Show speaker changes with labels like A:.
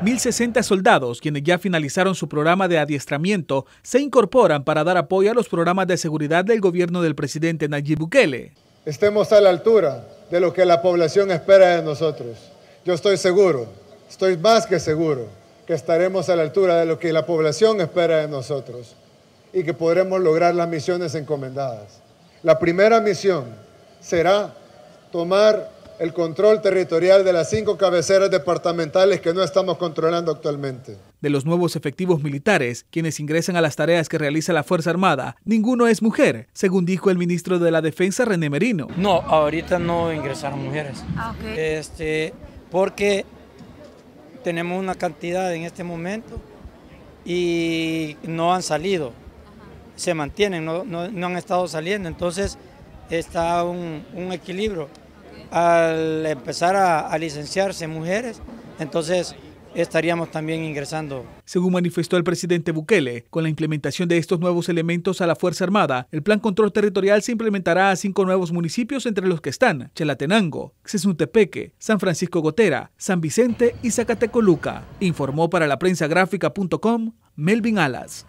A: 1.060 soldados, quienes ya finalizaron su programa de adiestramiento, se incorporan para dar apoyo a los programas de seguridad del gobierno del presidente Nayib Bukele.
B: Estemos a la altura de lo que la población espera de nosotros. Yo estoy seguro, estoy más que seguro, que estaremos a la altura de lo que la población espera de nosotros y que podremos lograr las misiones encomendadas. La primera misión será tomar el control territorial de las cinco cabeceras departamentales que no estamos controlando actualmente.
A: De los nuevos efectivos militares, quienes ingresan a las tareas que realiza la Fuerza Armada, ninguno es mujer, según dijo el ministro de la Defensa, René Merino.
C: No, ahorita no ingresaron mujeres. Ah, este, porque tenemos una cantidad en este momento y no han salido, se mantienen, no, han estado saliendo, entonces está un equilibrio al empezar a, licenciarse
A: mujeres, entonces estaríamos también ingresando. Según manifestó el presidente Bukele, con la implementación de estos nuevos elementos a la Fuerza Armada, el Plan Control Territorial se implementará a cinco nuevos municipios, entre los que están Chelatenango, Xesuntepeque, San Francisco Gotera, San Vicente y Zacatecoluca. Informó para la prensa gráfica.com Melvin Alas.